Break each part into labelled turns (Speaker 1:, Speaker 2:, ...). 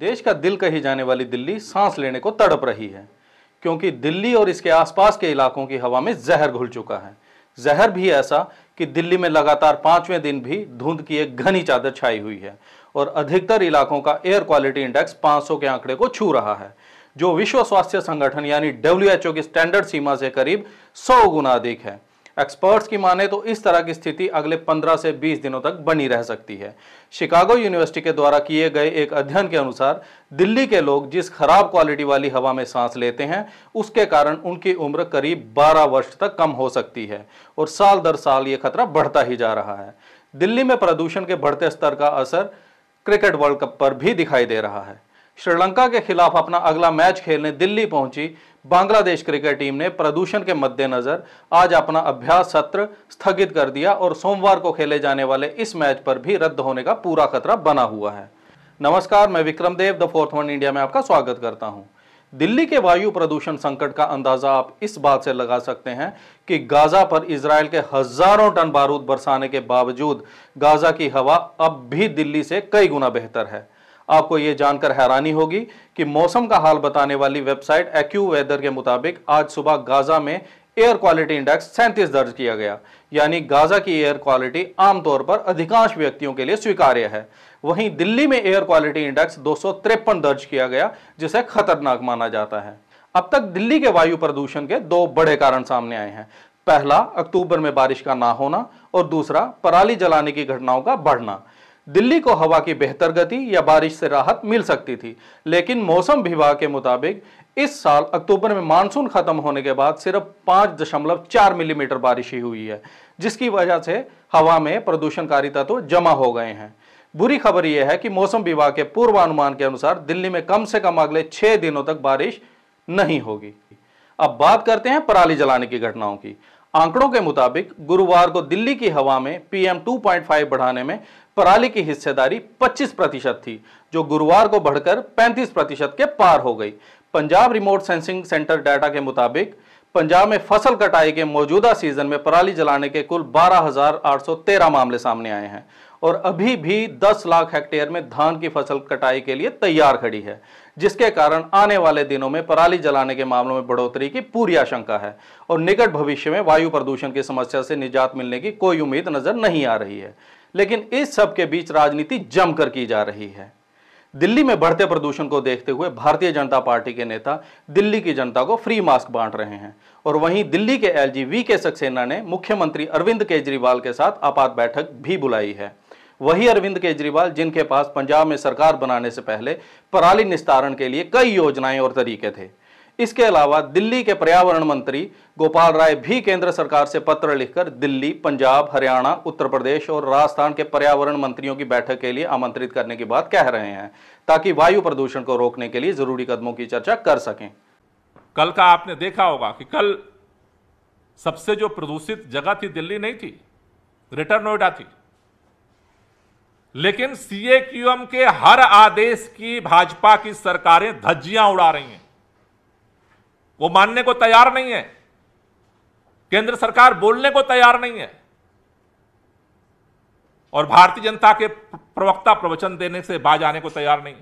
Speaker 1: देश का दिल कही जाने वाली दिल्ली सांस लेने को तड़प रही है क्योंकि दिल्ली और इसके आसपास के इलाकों की हवा में जहर घुल चुका है जहर भी ऐसा कि दिल्ली में लगातार पांचवें दिन भी धुंध की एक घनी चादर छाई हुई है और अधिकतर इलाकों का एयर क्वालिटी इंडेक्स 500 के आंकड़े को छू रहा है जो विश्व स्वास्थ्य संगठन यानी डब्ल्यू की स्टैंडर्ड सीमा से करीब सौ गुना अधिक है एक्सपर्ट्स की माने तो इस तरह की स्थिति अगले 15 से 20 दिनों तक बनी रह सकती है शिकागो यूनिवर्सिटी के द्वारा किए गए एक अध्ययन के अनुसार दिल्ली के लोग जिस खराब क्वालिटी वाली हवा में सांस लेते हैं उसके कारण उनकी उम्र करीब 12 वर्ष तक कम हो सकती है और साल दर साल ये खतरा बढ़ता ही जा रहा है दिल्ली में प्रदूषण के बढ़ते स्तर का असर क्रिकेट वर्ल्ड कप पर भी दिखाई दे रहा है श्रीलंका के खिलाफ अपना अगला मैच खेलने दिल्ली पहुंची बांग्लादेश क्रिकेट टीम ने प्रदूषण के मद्देनजर आज अपना अभ्यास सत्र स्थगित कर दिया और सोमवार को खेले जाने वाले इस मैच पर भी रद्द होने का पूरा खतरा बना हुआ है नमस्कार मैं Vikram Dev the fourth one India में आपका स्वागत करता हूं दिल्ली के वायु प्रदूषण संकट का अंदाजा आप इस बात से लगा सकते हैं कि गाजा पर इसराइल के हजारों टन बारूद बरसाने के बावजूद गाजा की हवा अब भी दिल्ली से कई गुना बेहतर है आपको ये जानकर हैरानी होगी कि मौसम का हाल बताने वाली वेबसाइट एक्यू वेदर के मुताबिक आज सुबह गाजा में एयर क्वालिटी इंडेक्स सैंतीस दर्ज किया गया यानी गाजा की एयर क्वालिटी आमतौर पर अधिकांश व्यक्तियों के लिए स्वीकार्य है वहीं दिल्ली में एयर क्वालिटी इंडेक्स दो दर्ज किया गया जिसे खतरनाक माना जाता है अब तक दिल्ली के वायु प्रदूषण के दो बड़े कारण सामने आए हैं पहला अक्टूबर में बारिश का ना होना और दूसरा पराली जलाने की घटनाओं का बढ़ना दिल्ली को हवा की बेहतर गति या बारिश से राहत मिल सकती थी लेकिन मौसम विभाग के मुताबिक इस साल अक्टूबर में मानसून खत्म होने के बाद सिर्फ पाँच दशमलव चार मिलीमीटर बारिश ही हुई है जिसकी वजह से हवा में प्रदूषणकारी तत्व तो जमा हो गए हैं बुरी खबर यह है कि मौसम विभाग के पूर्वानुमान के अनुसार दिल्ली में कम से कम अगले छः दिनों तक बारिश नहीं होगी अब बात करते हैं पराली जलाने की घटनाओं की आंकड़ों के मुताबिक गुरुवार को दिल्ली की हवा में पीएम 2.5 बढ़ाने में पराली की हिस्सेदारी 25 प्रतिशत थी जो गुरुवार को बढ़कर 35 प्रतिशत के पार हो गई Punjab remote sensing centre data के मुताबिक पंजाब में फसल कटाई के मौजूदा सीजन में पराली जलाने के कुल 12,813 मामले सामने आए हैं और अभी भी 10 लाख हेक्टेयर में धान की फसल कटाई के लिए तैयार खड़ी है जिसके कारण आने वाले दिनों में पराली जलाने के मामलों में बढ़ोतरी की पूरी आशंका है और निकट भविष्य में वायु प्रदूषण की समस्या से निजात मिलने की कोई उम्मीद नजर नहीं आ रही है लेकिन इस सब के बीच राजनीति जमकर की जा रही है दिल्ली में बढ़ते प्रदूषण को देखते हुए भारतीय जनता पार्टी के नेता दिल्ली की जनता को फ्री मास्क बांट रहे हैं और वहीं दिल्ली के एलजी वी के सक्सेना ने मुख्यमंत्री अरविंद केजरीवाल के साथ आपात बैठक भी बुलाई है वही अरविंद केजरीवाल जिनके पास पंजाब में सरकार बनाने से पहले पराली निस्तारण के लिए कई योजनाएं और तरीके थे इसके अलावा दिल्ली के पर्यावरण मंत्री गोपाल राय भी केंद्र सरकार से पत्र लिखकर दिल्ली पंजाब हरियाणा उत्तर प्रदेश और राजस्थान के पर्यावरण मंत्रियों की बैठक के लिए आमंत्रित करने की बात कह रहे हैं ताकि वायु प्रदूषण को रोकने के लिए जरूरी कदमों की चर्चा कर सकें
Speaker 2: कल का आपने देखा होगा कि कल सबसे जो प्रदूषित जगह थी दिल्ली नहीं थी ग्रेटर नोएडा थी लेकिन सीएक्यूएम के हर आदेश की भाजपा की सरकारें धज्जियां उड़ा रही हैं वो मानने को तैयार नहीं है केंद्र सरकार बोलने को तैयार नहीं है और भारतीय जनता के प्रवक्ता प्रवचन देने से बाज आने को तैयार नहीं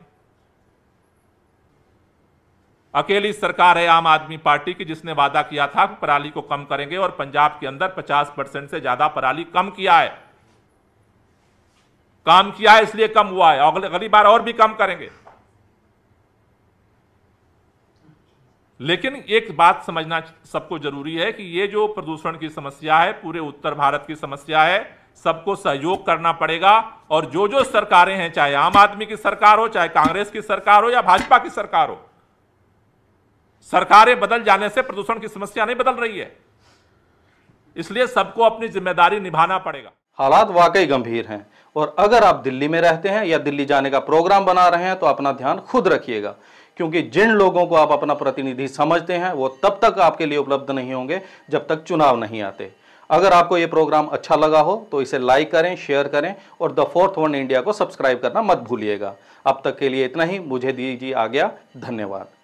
Speaker 2: अकेली सरकार है आम आदमी पार्टी की जिसने वादा किया था कि पराली को कम करेंगे और पंजाब के अंदर 50 परसेंट से ज्यादा पराली कम किया है काम किया है इसलिए कम हुआ है अगले अगली बार और भी कम करेंगे लेकिन एक बात समझना सबको जरूरी है कि ये जो प्रदूषण की समस्या है पूरे उत्तर भारत की समस्या है सबको सहयोग करना पड़ेगा और जो जो सरकारें हैं चाहे आम आदमी की सरकार हो चाहे कांग्रेस की सरकार हो या भाजपा की सरकार हो सरकारें बदल जाने से प्रदूषण की समस्या नहीं बदल रही है इसलिए सबको अपनी जिम्मेदारी निभाना पड़ेगा
Speaker 1: हालात वाकई गंभीर हैं और अगर आप दिल्ली में रहते हैं या दिल्ली जाने का प्रोग्राम बना रहे हैं तो अपना ध्यान खुद रखिएगा क्योंकि जिन लोगों को आप अपना प्रतिनिधि समझते हैं वो तब तक आपके लिए उपलब्ध नहीं होंगे जब तक चुनाव नहीं आते अगर आपको ये प्रोग्राम अच्छा लगा हो तो इसे लाइक करें शेयर करें और द फोर्थ वन इंडिया को सब्सक्राइब करना मत भूलिएगा अब तक के लिए इतना ही मुझे दीजिए आ गया धन्यवाद